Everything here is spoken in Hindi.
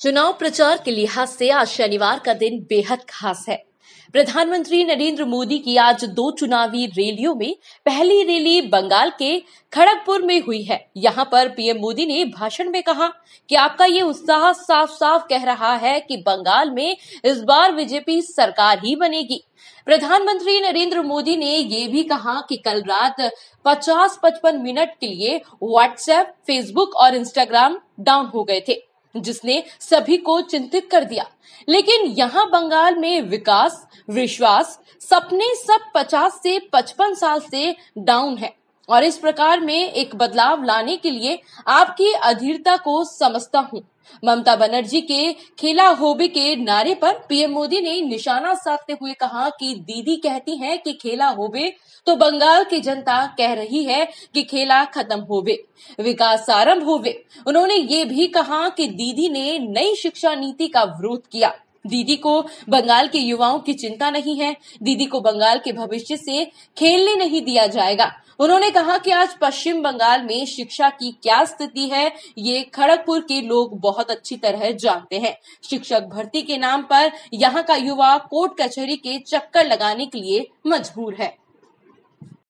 चुनाव प्रचार के लिहाज से आज शनिवार का दिन बेहद खास है प्रधानमंत्री नरेंद्र मोदी की आज दो चुनावी रैलियों में पहली रैली बंगाल के खड़गपुर में हुई है यहाँ पर पीएम मोदी ने भाषण में कहा कि आपका ये उत्साह साफ साफ कह रहा है कि बंगाल में इस बार बीजेपी सरकार ही बनेगी प्रधानमंत्री नरेंद्र मोदी ने ये भी कहा कि कल रात 50-55 मिनट के लिए व्हाट्सएप फेसबुक और इंस्टाग्राम डाउन हो गए थे जिसने सभी को चिंतित कर दिया लेकिन यहाँ बंगाल में विकास विश्वास सपने सब पचास से पचपन साल से डाउन है और इस प्रकार में एक बदलाव लाने के लिए आपकी अधीरता को समझता हूँ ममता बनर्जी के खेला होबे के नारे पर पीएम मोदी ने निशाना साधते हुए कहा कि दीदी कहती हैं कि खेला होबे तो बंगाल की जनता कह रही है कि खेला खत्म होवे विकास आरंभ होवे उन्होंने ये भी कहा कि दीदी ने नई शिक्षा नीति का विरोध किया दीदी को बंगाल के युवाओं की चिंता नहीं है दीदी को बंगाल के भविष्य से खेलने नहीं दिया जाएगा उन्होंने कहा कि आज पश्चिम बंगाल में शिक्षा की क्या स्थिति है ये खड़गपुर के लोग बहुत अच्छी तरह जानते हैं शिक्षक भर्ती के नाम पर यहाँ का युवा कोर्ट कचहरी के चक्कर लगाने के लिए मजबूर है